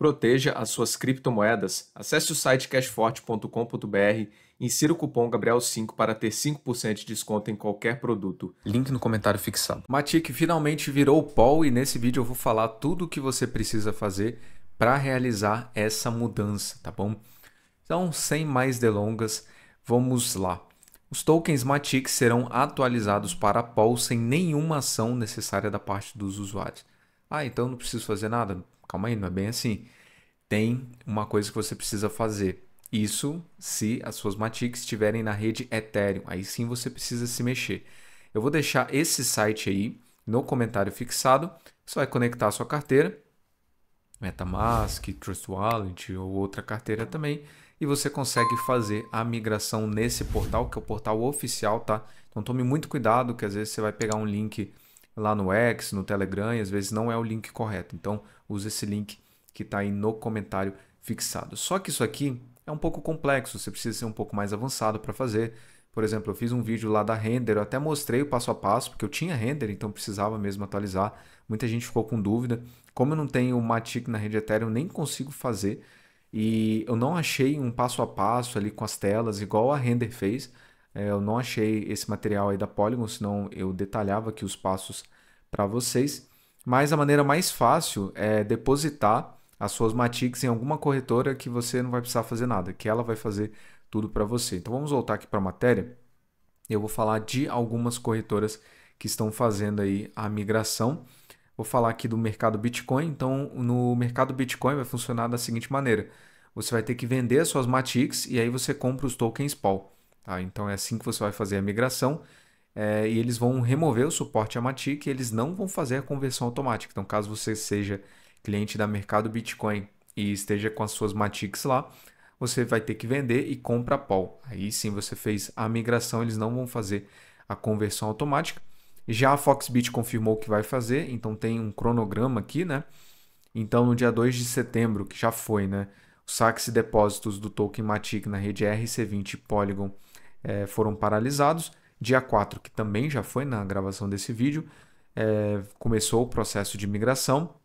Proteja as suas criptomoedas. Acesse o site cashforte.com.br e insira o cupom Gabriel5 para ter 5% de desconto em qualquer produto. Link no comentário fixado. Matic finalmente virou Paul e nesse vídeo eu vou falar tudo o que você precisa fazer para realizar essa mudança, tá bom? Então, sem mais delongas, vamos lá. Os tokens Matic serão atualizados para Paul sem nenhuma ação necessária da parte dos usuários. Ah, então não preciso fazer nada? calma aí, não é bem assim. Tem uma coisa que você precisa fazer. Isso se as suas Matix estiverem na rede Ethereum. Aí sim você precisa se mexer. Eu vou deixar esse site aí no comentário fixado. Você vai conectar a sua carteira, MetaMask, Trust Wallet ou outra carteira também. E você consegue fazer a migração nesse portal, que é o portal oficial, tá? Então tome muito cuidado, que às vezes você vai pegar um link lá no X, no Telegram, e às vezes não é o link correto. Então, use esse link que está aí no comentário fixado. Só que isso aqui é um pouco complexo, você precisa ser um pouco mais avançado para fazer. Por exemplo, eu fiz um vídeo lá da render, eu até mostrei o passo a passo, porque eu tinha render, então precisava mesmo atualizar. Muita gente ficou com dúvida. Como eu não tenho o Matic na rede Ethereum, eu nem consigo fazer. E eu não achei um passo a passo ali com as telas, igual a render fez. É, eu não achei esse material aí da Polygon, senão eu detalhava aqui os passos para vocês. Mas a maneira mais fácil é depositar as suas Matix em alguma corretora que você não vai precisar fazer nada, que ela vai fazer tudo para você. Então vamos voltar aqui para a matéria. Eu vou falar de algumas corretoras que estão fazendo aí a migração. Vou falar aqui do mercado Bitcoin. Então, no mercado Bitcoin vai funcionar da seguinte maneira: você vai ter que vender as suas Matix e aí você compra os tokens Paul. Tá? Então é assim que você vai fazer a migração. É, e eles vão remover o suporte a Matic e eles não vão fazer a conversão automática. Então, caso você seja cliente da Mercado Bitcoin e esteja com as suas Matics lá, você vai ter que vender e compra a POL. Aí sim você fez a migração, eles não vão fazer a conversão automática. Já a Foxbit confirmou que vai fazer, então tem um cronograma aqui, né? Então, no dia 2 de setembro, que já foi, né? Os saques e depósitos do token Matic na rede RC20 Polygon é, foram paralisados. Dia 4, que também já foi na gravação desse vídeo, é, começou o processo de migração.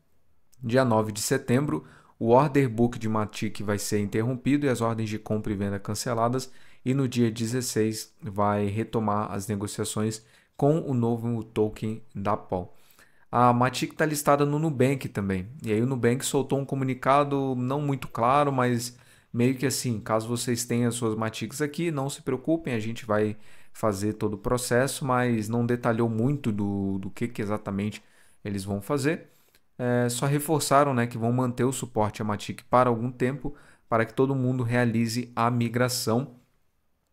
Dia 9 de setembro, o order book de Matic vai ser interrompido e as ordens de compra e venda canceladas. E no dia 16 vai retomar as negociações com o novo token da Pol. A Matic está listada no Nubank também. E aí o Nubank soltou um comunicado não muito claro, mas meio que assim, caso vocês tenham as suas Matix aqui, não se preocupem, a gente vai fazer todo o processo, mas não detalhou muito do, do que, que exatamente eles vão fazer. É, só reforçaram né, que vão manter o suporte a Matic para algum tempo, para que todo mundo realize a migração.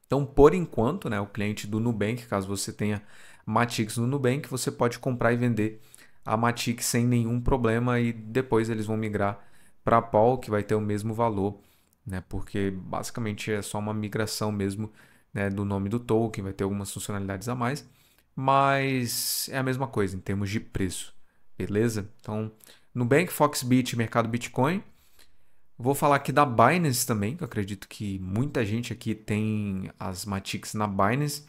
Então, por enquanto, né, o cliente do Nubank, caso você tenha Matix no Nubank, você pode comprar e vender a Matic sem nenhum problema e depois eles vão migrar para a Paul, que vai ter o mesmo valor né? Porque basicamente é só uma migração mesmo né, do nome do token, vai ter algumas funcionalidades a mais, mas é a mesma coisa em termos de preço, beleza? Então, Nubank, Foxbit, mercado Bitcoin. Vou falar aqui da Binance também, que eu acredito que muita gente aqui tem as Matix na Binance.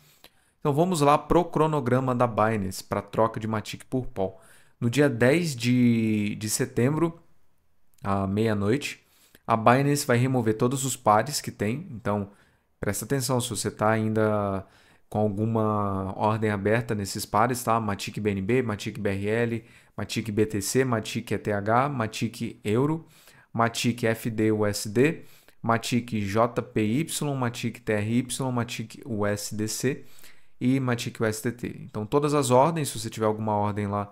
Então vamos lá para o cronograma da Binance para troca de Matic por Pol. No dia 10 de, de setembro, à meia-noite, a Binance vai remover todos os pares que tem, então presta atenção se você está ainda com alguma ordem aberta nesses pares, tá? Matic BNB, Matic BRL, Matic BTC, Matic ETH, Matic Euro, Matic FDUSD, USD, Matic JPY, Matic TRY, Matic USDC e Matic USDT. Então todas as ordens, se você tiver alguma ordem lá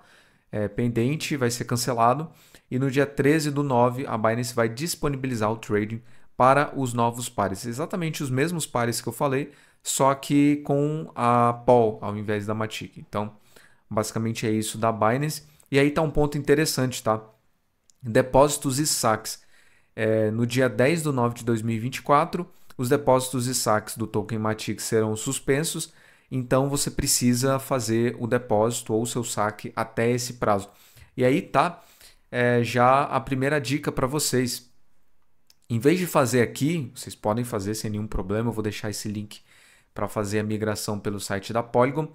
é, pendente, vai ser cancelado. E no dia 13 do 9, a Binance vai disponibilizar o trading para os novos pares. Exatamente os mesmos pares que eu falei, só que com a Paul ao invés da Matic. Então, basicamente é isso da Binance. E aí está um ponto interessante, tá? Depósitos e saques. É, no dia 10 do 9 de 2024, os depósitos e saques do token Matic serão suspensos então você precisa fazer o depósito ou o seu saque até esse prazo. E aí tá é, já a primeira dica para vocês. Em vez de fazer aqui, vocês podem fazer sem nenhum problema, eu vou deixar esse link para fazer a migração pelo site da Polygon,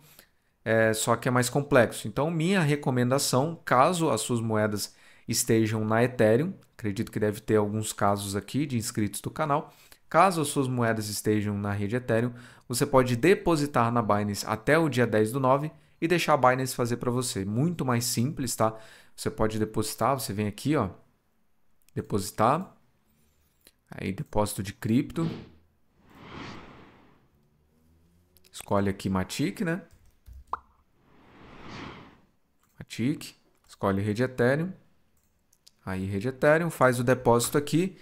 é, só que é mais complexo. Então, minha recomendação, caso as suas moedas estejam na Ethereum, acredito que deve ter alguns casos aqui de inscritos do canal, Caso as suas moedas estejam na rede Ethereum, você pode depositar na Binance até o dia 10 do 9 e deixar a Binance fazer para você. Muito mais simples, tá? Você pode depositar, você vem aqui, ó, depositar, aí depósito de cripto, escolhe aqui Matic, né? Matic, escolhe rede Ethereum, aí rede Ethereum, faz o depósito aqui,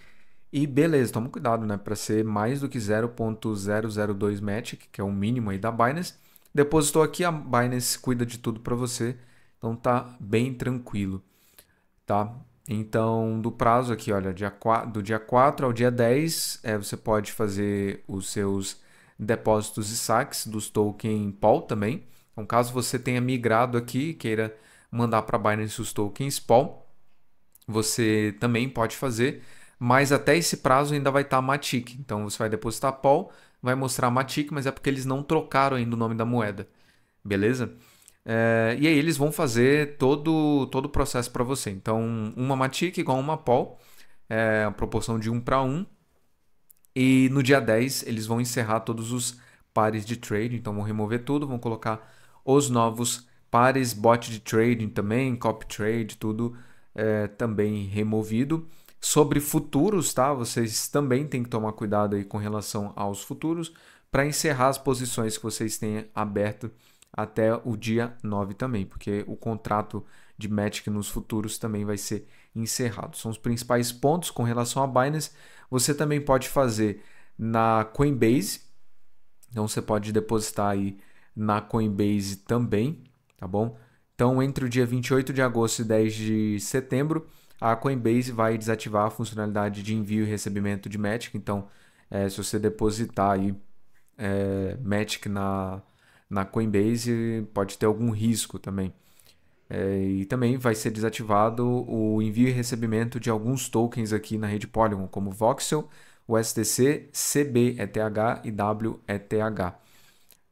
e beleza, toma cuidado, né? Para ser mais do que 0.002 Matic, que é o mínimo aí da Binance. Depositou aqui, a Binance cuida de tudo para você. Então tá bem tranquilo, tá? Então, do prazo aqui, olha, dia 4, do dia 4 ao dia 10, é, você pode fazer os seus depósitos e saques dos token Paul também. Então, caso você tenha migrado aqui queira mandar para a Binance os tokens Paul, você também pode fazer mas até esse prazo ainda vai estar tá Matic. Então você vai depositar POL, vai mostrar Matic, mas é porque eles não trocaram ainda o nome da moeda, beleza? É, e aí eles vão fazer todo, todo o processo para você. Então, uma Matic igual uma POL, é, a proporção de 1 para 1. E no dia 10 eles vão encerrar todos os pares de trading, então vão remover tudo, vão colocar os novos pares, bot de trading também, copy trade, tudo é, também removido. Sobre futuros, tá? Vocês também têm que tomar cuidado aí com relação aos futuros para encerrar as posições que vocês têm aberto até o dia 9 também, porque o contrato de Matic nos futuros também vai ser encerrado. São os principais pontos com relação a Binance. Você também pode fazer na Coinbase. Então você pode depositar aí na Coinbase também, tá bom? Então entre o dia 28 de agosto e 10 de setembro, a Coinbase vai desativar a funcionalidade de envio e recebimento de Matic. Então, é, se você depositar aí é, Matic na, na Coinbase, pode ter algum risco também. É, e também vai ser desativado o envio e recebimento de alguns tokens aqui na rede Polygon, como Voxel, USDC, CBETH e WETH.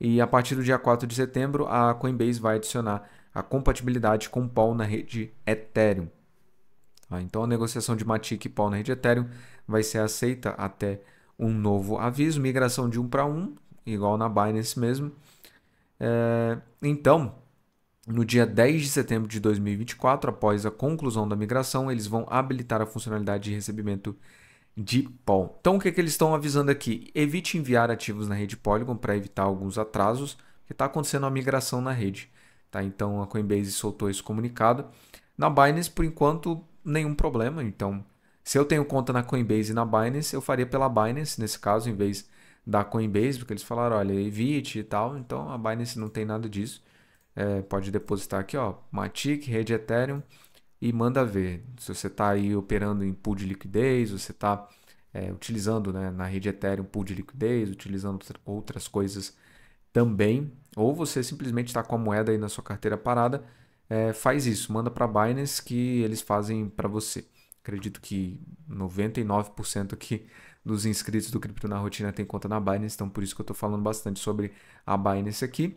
E a partir do dia 4 de setembro, a Coinbase vai adicionar a compatibilidade com o Pol na rede Ethereum. Tá? Então a negociação de Matic e Paul na rede Ethereum vai ser aceita até um novo aviso, migração de um para um, igual na Binance mesmo. É, então, no dia 10 de setembro de 2024, após a conclusão da migração, eles vão habilitar a funcionalidade de recebimento de Paul. Então, o que, é que eles estão avisando aqui? Evite enviar ativos na rede Polygon para evitar alguns atrasos, que está acontecendo a migração na rede. Tá? Então, a Coinbase soltou esse comunicado. Na Binance, por enquanto, nenhum problema. Então, se eu tenho conta na Coinbase e na Binance, eu faria pela Binance nesse caso, em vez da Coinbase, porque eles falaram, olha, evite e tal. Então, a Binance não tem nada disso. É, pode depositar aqui, ó, Matic, rede Ethereum e manda ver. Se você está aí operando em pool de liquidez, você está é, utilizando né, na rede Ethereum pool de liquidez, utilizando outras coisas também, ou você simplesmente está com a moeda aí na sua carteira parada, é, faz isso, manda para Binance que eles fazem para você. Acredito que 99% aqui dos inscritos do Cripto na Rotina tem conta na Binance, então por isso que eu estou falando bastante sobre a Binance aqui.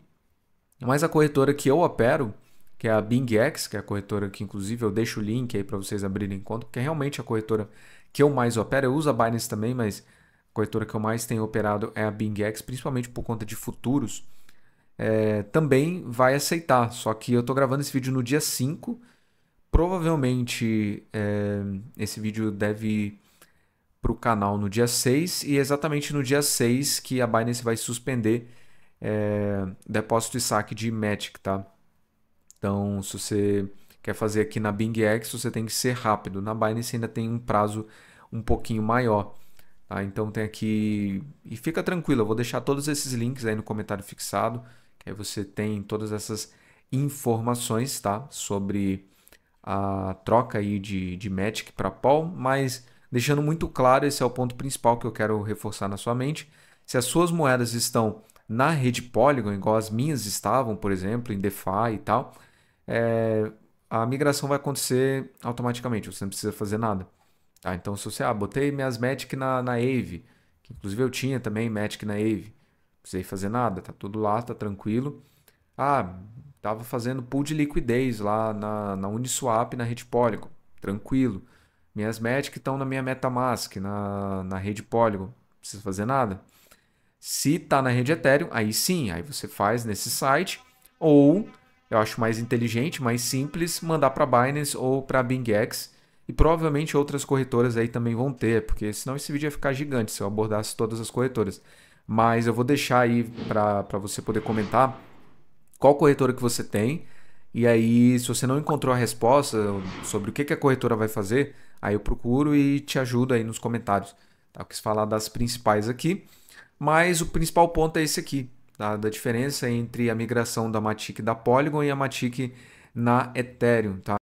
Mas a corretora que eu opero, que é a BingX, que é a corretora que inclusive eu deixo o link aí para vocês abrirem conta, porque é realmente a corretora que eu mais opero. Eu uso a Binance também, mas a corretora que eu mais tenho operado é a BingX, principalmente por conta de futuros é, também vai aceitar. Só que eu estou gravando esse vídeo no dia 5. Provavelmente é, esse vídeo deve ir para o canal no dia 6. E é exatamente no dia 6 que a Binance vai suspender é, depósito e saque de Matic, tá? Então, se você quer fazer aqui na BingX, você tem que ser rápido. Na Binance ainda tem um prazo um pouquinho maior. Tá? Então tem aqui. E fica tranquilo, eu vou deixar todos esses links aí no comentário fixado. Aí é, você tem todas essas informações, tá? Sobre a troca aí de, de Magic para Paul, mas deixando muito claro, esse é o ponto principal que eu quero reforçar na sua mente. Se as suas moedas estão na rede Polygon, igual as minhas estavam, por exemplo, em DeFi e tal, é, a migração vai acontecer automaticamente, você não precisa fazer nada. Tá? Então, se você, ah, botei minhas Magic na, na que inclusive eu tinha também Magic na Eve precisei fazer nada, tá tudo lá, tá tranquilo. Ah, tava fazendo pool de liquidez lá na, na Uniswap, na rede Polygon, tranquilo. Minhas métricas estão na minha MetaMask, na, na rede Polygon, não precisa fazer nada. Se tá na rede Ethereum, aí sim, aí você faz nesse site ou eu acho mais inteligente, mais simples, mandar para Binance ou para BingX e provavelmente outras corretoras aí também vão ter, porque senão esse vídeo ia ficar gigante se eu abordasse todas as corretoras mas eu vou deixar aí para você poder comentar qual corretora que você tem. E aí, se você não encontrou a resposta sobre o que, que a corretora vai fazer, aí eu procuro e te ajudo aí nos comentários. Tá? Eu quis falar das principais aqui, mas o principal ponto é esse aqui, tá? da diferença entre a migração da Matic da Polygon e a Matic na Ethereum. Tá?